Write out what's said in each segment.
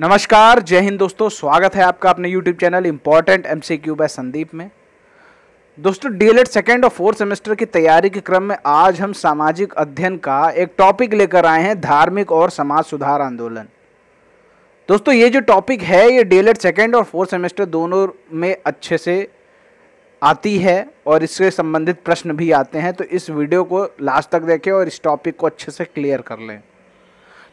नमस्कार जय हिंद दोस्तों स्वागत है आपका अपने YouTube channel important M C Q Sandeep में दोस्तों डी एल एड सेकेंड और फोर्थ सेमेस्टर की तैयारी के क्रम में आज हम सामाजिक अध्ययन का एक टॉपिक लेकर आए हैं धार्मिक और समाज सुधार आंदोलन दोस्तों ये जो टॉपिक है ये डी एल एड सेकेंड और फोर्थ सेमेस्टर दोनों में अच्छे से आती है और इससे संबंधित प्रश्न भी आते हैं तो इस वीडियो को लास्ट तक देखें और इस टॉपिक को अच्छे से क्लियर कर लें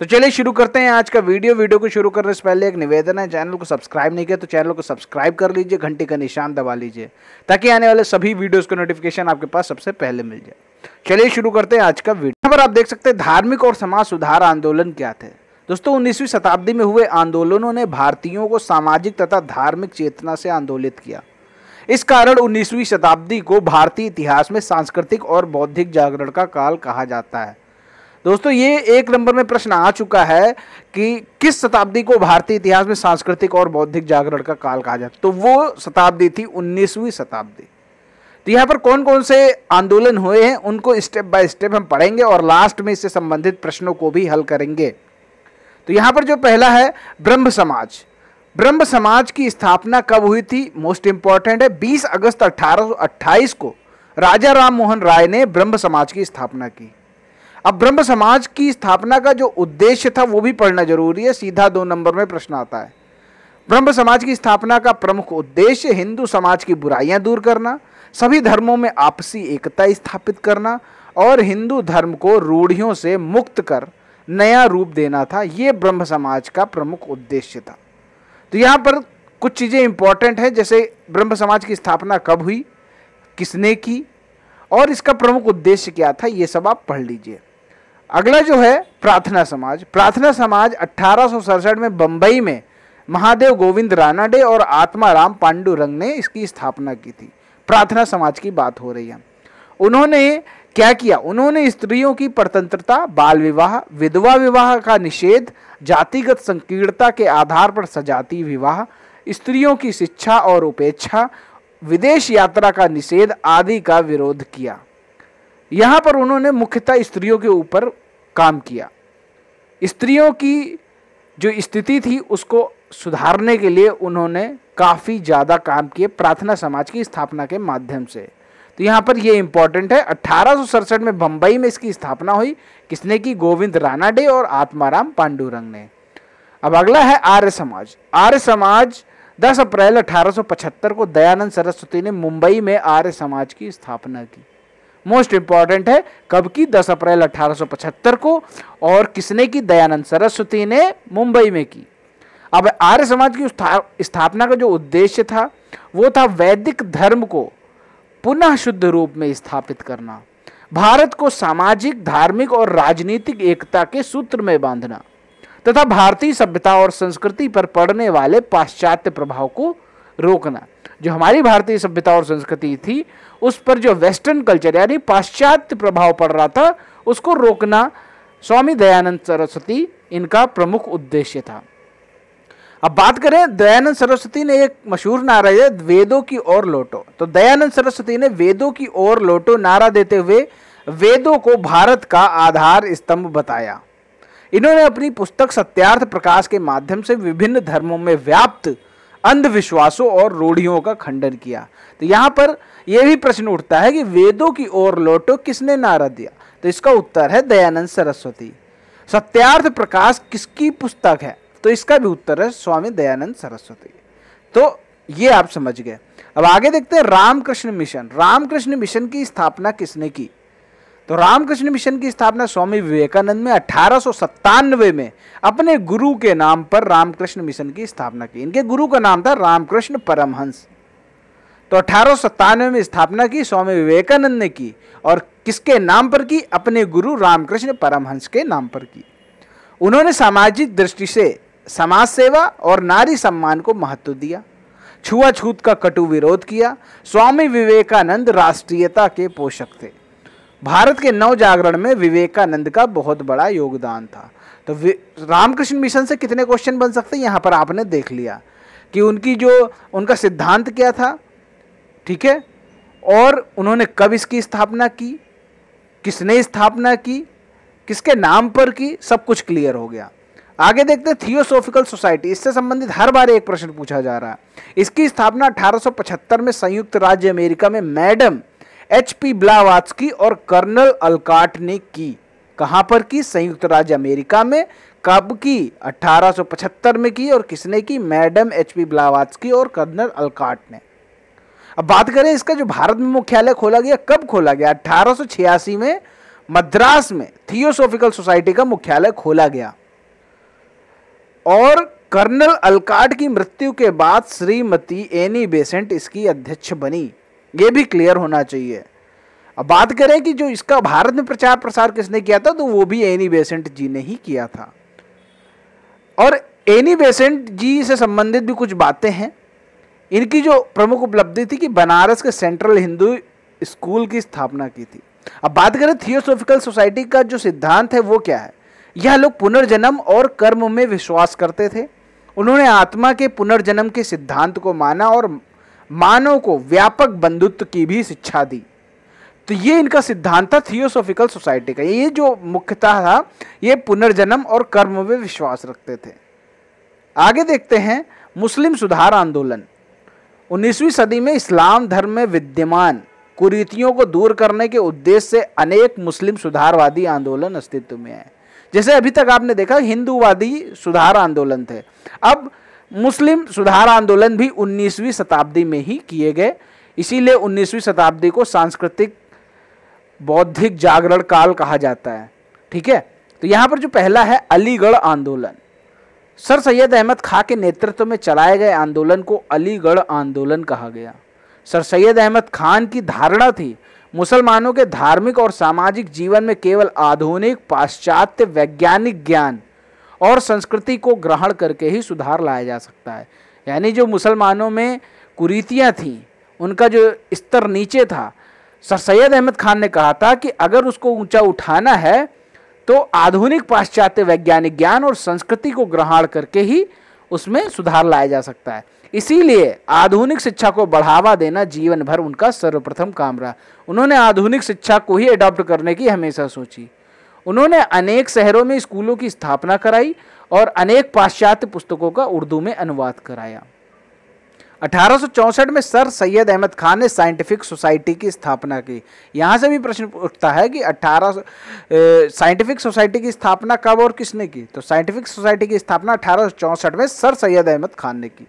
तो चलिए शुरू करते हैं आज का वीडियो वीडियो को शुरू करने से पहले एक निवेदन है चैनल को सब्सक्राइब नहीं किया तो चैनल को सब्सक्राइब कर लीजिए घंटी का निशान दबा लीजिए ताकि आने वाले सभी वीडियोज़ का नोटिफिकेशन आपके पास सबसे पहले मिल जाए चलिए शुरू करते हैं आज का वीडियो पर आप देख सकते हैं धार्मिक और समाज सुधार आंदोलन क्या थे दोस्तों उन्नीसवीं शताब्दी में हुए आंदोलनों ने भारतीयों को सामाजिक तथा धार्मिक चेतना से आंदोलित किया इस कारण 19वीं शताब्दी को भारतीय इतिहास में सांस्कृतिक और बौद्धिक जागरण का काल कहा जाता है दोस्तों ये एक नंबर में प्रश्न आ चुका है कि किस शताब्दी को भारतीय इतिहास में सांस्कृतिक और बौद्धिक जागरण का काल कहा जाता है तो वो शताब्दी थी उन्नीसवीं शताब्दी तो यहाँ पर कौन कौन से आंदोलन हुए हैं उनको स्टेप बाय स्टेप हम पढ़ेंगे और लास्ट में इससे संबंधित प्रश्नों को भी हल करेंगे तो यहाँ पर जो पहला है ब्रह्म समाज ब्रह्म समाज की स्थापना कब हुई थी मोस्ट इंपॉर्टेंट है 20 अगस्त अठारह को राजा राम मोहन राय ने ब्रह्म समाज की स्थापना की अब ब्रह्म समाज की स्थापना का जो उद्देश्य था वो भी पढ़ना जरूरी है सीधा दो नंबर में प्रश्न आता है ब्रह्म समाज की स्थापना का प्रमुख उद्देश्य हिंदू समाज की बुराइयां दूर करना सभी धर्मों में आपसी एकता स्थापित करना और हिंदू धर्म को रूढ़ियों से मुक्त कर नया रूप देना था ये ब्रह्म समाज का प्रमुख उद्देश्य था तो यहाँ पर कुछ चीज़ें इंपॉर्टेंट हैं जैसे ब्रह्म समाज की स्थापना कब हुई किसने की और इसका प्रमुख उद्देश्य क्या था ये सब आप पढ़ लीजिए अगला जो है प्रार्थना समाज प्रार्थना समाज अट्ठारह में बम्बई में महादेव गोविंद रानाडे और आत्मा आत्माराम पांडुरंग ने इसकी स्थापना की थी प्रार्थना समाज की बात हो रही है उन्होंने क्या किया उन्होंने स्त्रियों की परतंत्रता बाल विवाह विधवा विवाह का निषेध जातिगत संकीर्णता के आधार पर सजाती विवाह स्त्रियों की शिक्षा और उपेक्षा विदेश यात्रा का निषेध आदि का विरोध किया यहाँ पर उन्होंने मुख्यतः स्त्रियों के ऊपर काम किया स्त्रियों की जो स्थिति थी उसको सुधारने के लिए उन्होंने काफ़ी ज़्यादा काम किए प्रार्थना समाज की स्थापना के माध्यम से तो यहाँ पर ये इम्पॉर्टेंट है अट्ठारह में बम्बई में इसकी स्थापना हुई किसने की गोविंद राणा डे और आत्माराम पांडुरंग ने अब अगला है आर्य समाज आर्य समाज 10 अप्रैल 1875 को दयानंद सरस्वती ने मुंबई में आर्य समाज की स्थापना की मोस्ट इम्पॉर्टेंट है कब की 10 अप्रैल 1875 को और किसने की दयानंद सरस्वती ने मुंबई में की अब आर्य समाज की स्थापना का जो उद्देश्य था वो था वैदिक धर्म को पुनः शुद्ध रूप में स्थापित करना भारत को सामाजिक धार्मिक और राजनीतिक एकता के सूत्र में बांधना तथा भारतीय सभ्यता और संस्कृति पर पड़ने वाले पाश्चात्य प्रभाव को रोकना जो हमारी भारतीय सभ्यता और संस्कृति थी उस पर जो वेस्टर्न कल्चर यानी पाश्चात्य प्रभाव पड़ रहा था उसको रोकना स्वामी दयानंद सरस्वती इनका प्रमुख उद्देश्य था अब बात करें दयानंद सरस्वती ने एक मशहूर नारा है वेदों की ओर लौटो तो दयानंद सरस्वती ने वेदों की ओर लौटो नारा देते हुए वेदों को भारत का आधार स्तंभ बताया इन्होंने अपनी पुस्तक सत्यार्थ प्रकाश के माध्यम से विभिन्न धर्मों में व्याप्त अंधविश्वासों और रूढ़ियों का खंडन किया तो यहाँ पर यह भी प्रश्न उठता है कि वेदों की ओर लौटो किसने नारा दिया तो इसका उत्तर है दयानंद सरस्वती सत्यार्थ प्रकाश किसकी पुस्तक है तो इसका भी उत्तर है स्वामी दयानंद सरस्वती तो ये आप समझ गए अब आगे देखते हैं रामकृष्ण मिशन रामकृष्ण मिशन की स्थापना किसने की तो रामकृष्ण मिशन की स्थापना स्वामी विवेकानंद में अठारह में अपने गुरु के नाम पर रामकृष्ण मिशन की स्थापना की इनके गुरु का नाम था रामकृष्ण परमहंस तो अठारह में स्थापना की स्वामी विवेकानंद ने की और किसके नाम पर की अपने गुरु रामकृष्ण परमहंस के नाम पर की उन्होंने सामाजिक दृष्टि से समाज सेवा और नारी सम्मान को महत्व दिया छुआछूत का कटु विरोध किया स्वामी विवेकानंद राष्ट्रीयता के पोषक थे भारत के नव जागरण में विवेकानंद का बहुत बड़ा योगदान था तो रामकृष्ण मिशन से कितने क्वेश्चन बन सकते हैं यहाँ पर आपने देख लिया कि उनकी जो उनका सिद्धांत क्या था ठीक है और उन्होंने कब इसकी स्थापना की किसने स्थापना की किसके नाम पर की सब कुछ क्लियर हो गया आगे देखते हैं थियोसोफिकल सोसाइटी इससे संबंधित हर बार एक प्रश्न पूछा जा रहा है इसकी स्थापना 1875 में संयुक्त राज्य अमेरिका में मैडम एच पी ब्लावात्सकी और कर्नल अलकाट ने की कहाँ पर की संयुक्त राज्य अमेरिका में कब की 1875 में की और किसने की मैडम एच पी और कर्नल अलकाट ने अब बात करें इसका जो भारत में मुख्यालय खोला गया कब खोला गया अट्ठारह में मद्रास में थियोसोफिकल सोसाइटी का मुख्यालय खोला गया और कर्नल अलकाट की मृत्यु के बाद श्रीमती एनी बेसेंट इसकी अध्यक्ष बनी ये भी क्लियर होना चाहिए अब बात करें कि जो इसका भारत में प्रचार प्रसार किसने किया था तो वो भी एनी बेसेंट जी ने ही किया था और एनी बेसेंट जी से संबंधित भी कुछ बातें हैं इनकी जो प्रमुख उपलब्धि थी कि बनारस के सेंट्रल हिंदू स्कूल की स्थापना की थी अब बात करें थियोसोफिकल सोसाइटी का जो सिद्धांत है वो क्या है यह लोग पुनर्जन्म और कर्म में विश्वास करते थे उन्होंने आत्मा के पुनर्जन्म के सिद्धांत को माना और मानव को व्यापक बंधुत्व की भी शिक्षा दी तो ये इनका सिद्धांत था थियोसोफिकल सोसाइटी का ये जो मुख्यतः था ये पुनर्जन्म और कर्म में विश्वास रखते थे आगे देखते हैं मुस्लिम सुधार आंदोलन 19वीं सदी में इस्लाम धर्म में विद्यमान कुरीतियों को दूर करने के उद्देश्य से अनेक मुस्लिम सुधारवादी आंदोलन अस्तित्व में आए जैसे अभी तक आपने देखा हिंदूवादी सुधार आंदोलन थे अब मुस्लिम सुधार आंदोलन भी 19वीं शताब्दी में ही किए गए इसीलिए 19वीं शताब्दी को सांस्कृतिक बौद्धिक जागरण काल कहा जाता है ठीक है तो यहाँ पर जो पहला है अलीगढ़ आंदोलन सर सैयद अहमद खां के नेतृत्व में चलाए गए आंदोलन को अलीगढ़ आंदोलन कहा गया सर सैयद अहमद खान की धारणा थी मुसलमानों के धार्मिक और सामाजिक जीवन में केवल आधुनिक पाश्चात्य वैज्ञानिक ज्ञान और संस्कृति को ग्रहण करके ही सुधार लाया जा सकता है यानी जो मुसलमानों में कुरीतियाँ थीं उनका जो स्तर नीचे था सर सैयद अहमद खान ने कहा था कि अगर उसको ऊंचा उठाना है तो आधुनिक पाश्चात्य वैज्ञानिक ज्ञान और संस्कृति को ग्रहण करके ही उसमें सुधार लाया जा सकता है इसीलिए आधुनिक शिक्षा को बढ़ावा देना जीवन भर उनका सर्वप्रथम काम रहा उन्होंने आधुनिक शिक्षा को ही अडॉप्ट करने की हमेशा सोची उन्होंने अनेक शहरों में स्कूलों की स्थापना कराई और अनेक पाश्चात्य पुस्तकों का उर्दू में अनुवाद कराया अठारह में सर सैयद अहमद खान ने साइंटिफिक सोसाइटी की स्थापना की यहाँ से भी प्रश्न उठता है कि 18 साइंटिफिक सोसाइटी की स्थापना कब और किसने की तो साइंटिफिक सोसाइटी की स्थापना अठारह में सर सैयद अहमद खान ने की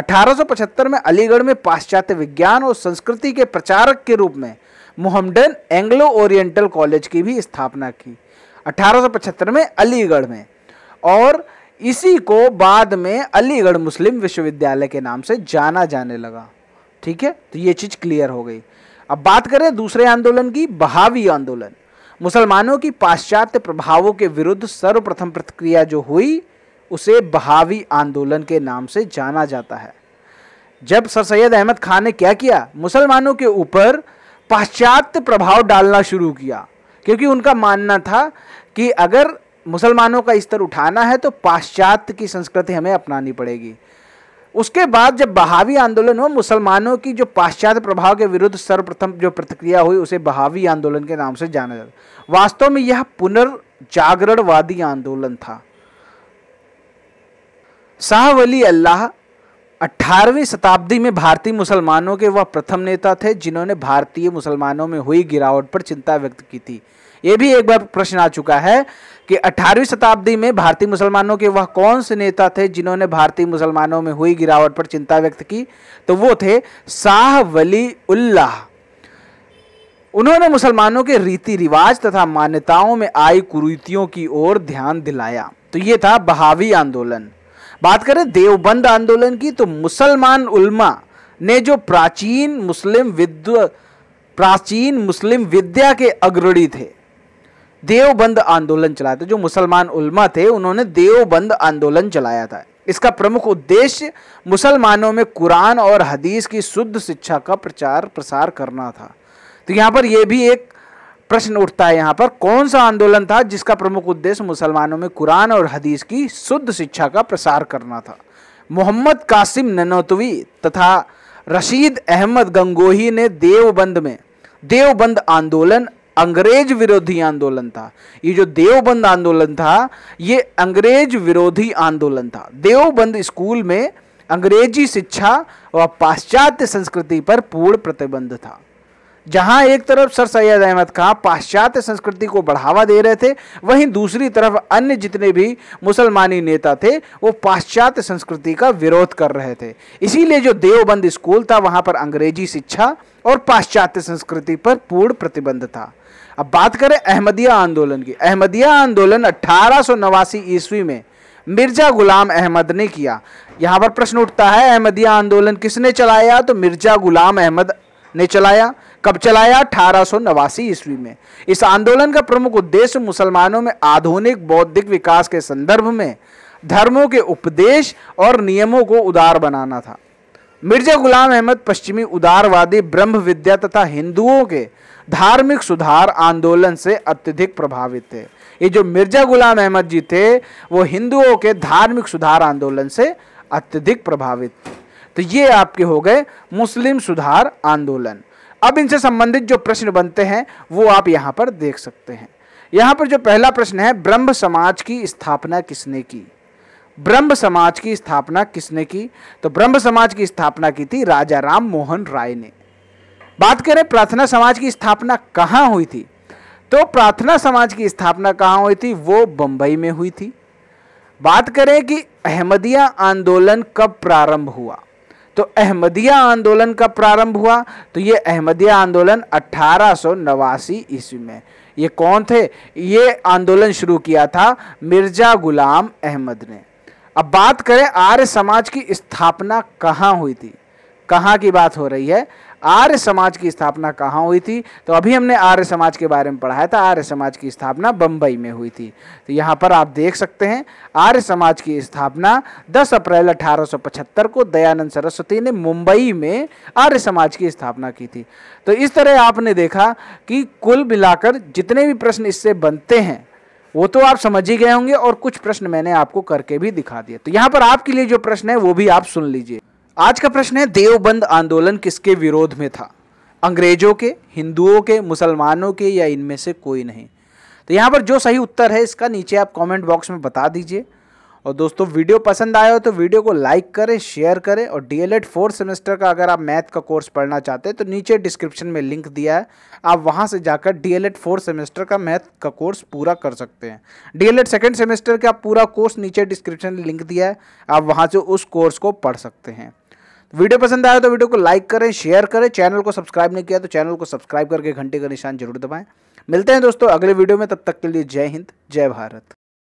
1875 में अलीगढ़ में पाश्चात्य विज्ञान और संस्कृति के प्रचारक के रूप में मोहम्मडन एंग्लो ओरिएंटल कॉलेज की भी स्थापना की 1875 में अलीगढ़ में और इसी को बाद में अलीगढ़ मुस्लिम विश्वविद्यालय के नाम से जाना जाने लगा ठीक है तो ये चीज़ क्लियर हो गई अब बात करें दूसरे आंदोलन की बहावी आंदोलन मुसलमानों की पाश्चात्य प्रभावों के विरुद्ध सर्वप्रथम प्रतिक्रिया जो हुई उसे बहावी आंदोलन के नाम से जाना जाता है जब सर सैयद अहमद खान ने क्या किया मुसलमानों के ऊपर पाश्चात्य प्रभाव डालना शुरू किया क्योंकि उनका मानना था कि अगर मुसलमानों का स्तर उठाना है तो पाश्चात्य की संस्कृति हमें अपनानी पड़ेगी उसके बाद जब बहावी आंदोलन हुआ मुसलमानों की जो पाश्चात्य प्रभाव के विरुद्ध सर्वप्रथम जो प्रतिक्रिया हुई उसे बहावी आंदोलन के नाम से जाना जाता वास्तव में यह पुनर्जागरणवादी आंदोलन था शाह वली अल्लाह 18वीं शताब्दी में भारतीय मुसलमानों के वह प्रथम नेता थे जिन्होंने भारतीय मुसलमानों में हुई गिरावट पर चिंता व्यक्त की थी ये भी एक बार प्रश्न आ चुका है कि 18वीं शताब्दी में भारतीय मुसलमानों के वह कौन से नेता थे जिन्होंने भारतीय मुसलमानों में हुई गिरावट पर चिंता व्यक्त की तो वो थे शाह वली उल्लाह उन्होंने मुसलमानों के रीति रिवाज तथा मान्यताओं में आई कुरीतियों की ओर ध्यान दिलाया तो ये था बहावी आंदोलन बात करें देवबंद आंदोलन की तो मुसलमान उल्मा ने जो प्राचीन मुस्लिम विद्व प्राचीन मुस्लिम विद्या के अग्रणी थे देवबंद आंदोलन चलाया था जो मुसलमान उल्मा थे उन्होंने देवबंद आंदोलन चलाया था इसका प्रमुख उद्देश्य मुसलमानों में कुरान और हदीस की शुद्ध शिक्षा का प्रचार प्रसार करना था तो यहाँ पर यह भी एक प्रश्न उठता है यहाँ पर कौन सा आंदोलन था जिसका प्रमुख उद्देश्य मुसलमानों में कुरान और हदीस की शुद्ध शिक्षा का प्रसार करना था मोहम्मद कासिम ननौतवी तथा रशीद अहमद गंगोही ने देवबंद में देवबंद आंदोलन अंग्रेज विरोधी आंदोलन था ये जो देवबंद आंदोलन था ये अंग्रेज विरोधी आंदोलन था देवबंद स्कूल में अंग्रेजी शिक्षा व पाश्चात्य संस्कृति पर पूर्ण प्रतिबंध था जहां एक तरफ सर सैयद अहमद खां पाश्चात्य संस्कृति को बढ़ावा दे रहे थे वहीं दूसरी तरफ अन्य जितने भी मुसलमानी नेता थे वो पाश्चात्य संस्कृति का विरोध कर रहे थे इसीलिए जो देवबंद स्कूल था वहां पर अंग्रेजी शिक्षा और पाश्चात्य संस्कृति पर पूर्ण प्रतिबंध था अब बात करें अहमदिया आंदोलन की अहमदिया आंदोलन अट्ठारह ईस्वी में मिर्जा गुलाम अहमद ने किया यहाँ पर प्रश्न उठता है अहमदिया आंदोलन किसने चलाया तो मिर्जा गुलाम अहमद ने चलाया कब चलाया अठारह ईस्वी में इस आंदोलन का प्रमुख उद्देश्य मुसलमानों में आधुनिक बौद्धिक विकास के संदर्भ में धर्मों के उपदेश और नियमों को उदार बनाना था मिर्जा गुलाम अहमद पश्चिमी उदारवादी ब्रह्म विद्या तथा हिंदुओं के धार्मिक सुधार आंदोलन से अत्यधिक प्रभावित थे ये जो मिर्जा गुलाम अहमद जी थे वो हिंदुओं के धार्मिक सुधार आंदोलन से अत्यधिक प्रभावित थे तो ये आपके हो गए मुस्लिम सुधार आंदोलन अब इनसे संबंधित जो प्रश्न बनते हैं वो आप यहाँ पर देख सकते हैं यहाँ पर जो पहला प्रश्न है ब्रह्म समाज की स्थापना किसने की ब्रह्म समाज की स्थापना किसने की तो ब्रह्म समाज की स्थापना की थी राजा राम मोहन राय ने बात करें प्रार्थना समाज की स्थापना कहाँ हुई थी तो प्रार्थना समाज की स्थापना कहाँ हुई थी वो बम्बई में हुई थी बात करें कि अहमदिया आंदोलन कब प्रारंभ हुआ तो अहमदिया आंदोलन कब प्रारंभ हुआ तो ये अहमदिया आंदोलन अठारह ईस्वी में ये कौन थे ये आंदोलन शुरू किया था मिर्जा गुलाम अहमद ने अब बात करें आर्य समाज की स्थापना कहाँ हुई थी कहाँ की बात हो रही है आर्य समाज की स्थापना कहाँ हुई थी तो अभी हमने आर्य समाज के बारे में पढ़ाया था तो आर्य समाज की स्थापना बम्बई में हुई थी तो यहाँ पर आप देख सकते हैं आर्य समाज की स्थापना 10 अप्रैल 1875 को दयानंद सरस्वती ने मुंबई में आर्य समाज की स्थापना की थी तो इस तरह आपने देखा कि कुल मिलाकर जितने भी प्रश्न इससे बनते हैं वो तो आप समझ ही गए होंगे और कुछ प्रश्न मैंने आपको करके भी दिखा दिए तो यहाँ पर आपके लिए जो प्रश्न है वो भी आप सुन लीजिए आज का प्रश्न है देवबंद आंदोलन किसके विरोध में था अंग्रेजों के हिंदुओं के मुसलमानों के या इनमें से कोई नहीं तो यहाँ पर जो सही उत्तर है इसका नीचे आप कमेंट बॉक्स में बता दीजिए और दोस्तों वीडियो पसंद आया हो तो वीडियो को लाइक करें शेयर करें और डीएलएड फोर्थ सेमेस्टर का अगर आप मैथ का कोर्स पढ़ना चाहते हैं तो नीचे डिस्क्रिप्शन में लिंक दिया है आप वहां से जाकर डीएलएड फोर्थ सेमेस्टर का मैथ का कोर्स पूरा कर सकते हैं डीएलएड सेकेंड सेमेस्टर का पूरा कोर्स नीचे डिस्क्रिप्शन में लिंक दिया है आप वहाँ से उस कोर्स को पढ़ सकते हैं वीडियो पसंद आया तो वीडियो को लाइक करें शेयर करें चैनल को सब्सक्राइब नहीं किया तो चैनल को सब्सक्राइब करके घंटे का निशान जरूर दबाएं मिलते हैं दोस्तों अगले वीडियो में तब तक के लिए जय हिंद जय भारत